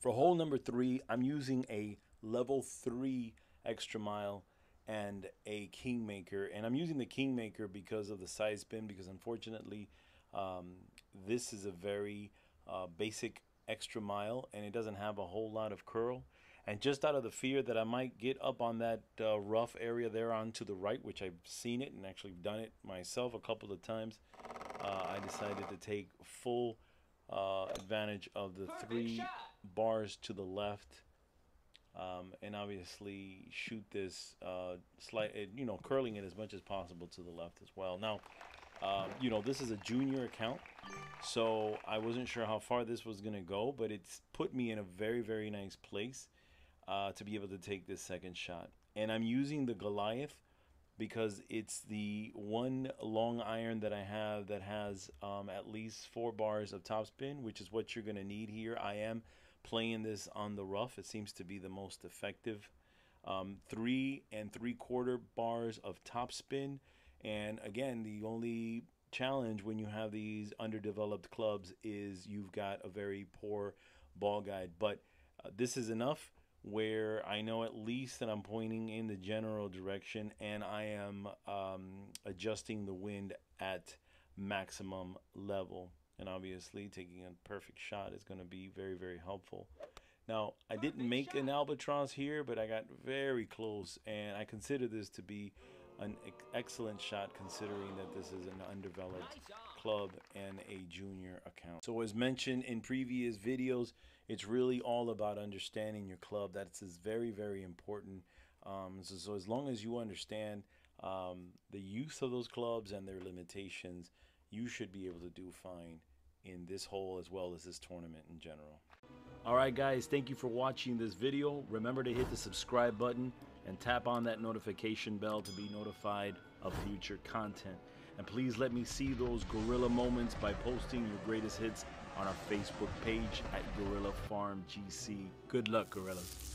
For hole number three, I'm using a level three extra mile and a kingmaker. And I'm using the kingmaker because of the size pin, because unfortunately, um, this is a very uh, basic extra mile and it doesn't have a whole lot of curl. And just out of the fear that I might get up on that uh, rough area there on to the right, which I've seen it and actually done it myself a couple of times, uh, I decided to take full uh, advantage of the Perfect three. Shot bars to the left, um, and obviously shoot this uh, slight, eh, you know, curling it as much as possible to the left as well. Now, uh, you know, this is a junior account, so I wasn't sure how far this was going to go, but it's put me in a very, very nice place uh, to be able to take this second shot. And I'm using the Goliath because it's the one long iron that I have that has um, at least four bars of topspin, which is what you're going to need here. I am playing this on the rough. It seems to be the most effective. Um, three and three quarter bars of topspin. And again, the only challenge when you have these underdeveloped clubs is you've got a very poor ball guide. But uh, this is enough where I know at least that I'm pointing in the general direction and I am um, adjusting the wind at maximum level and obviously taking a perfect shot is going to be very very helpful now i perfect didn't make shot. an albatross here but i got very close and i consider this to be an ex excellent shot considering that this is an undeveloped club and a junior account so as mentioned in previous videos it's really all about understanding your club that's is very very important um, so, so as long as you understand um, the use of those clubs and their limitations you should be able to do fine in this hole as well as this tournament in general. All right, guys, thank you for watching this video. Remember to hit the subscribe button and tap on that notification bell to be notified of future content. And please let me see those gorilla moments by posting your greatest hits on our Facebook page at Gorilla Farm GC. Good luck, gorillas.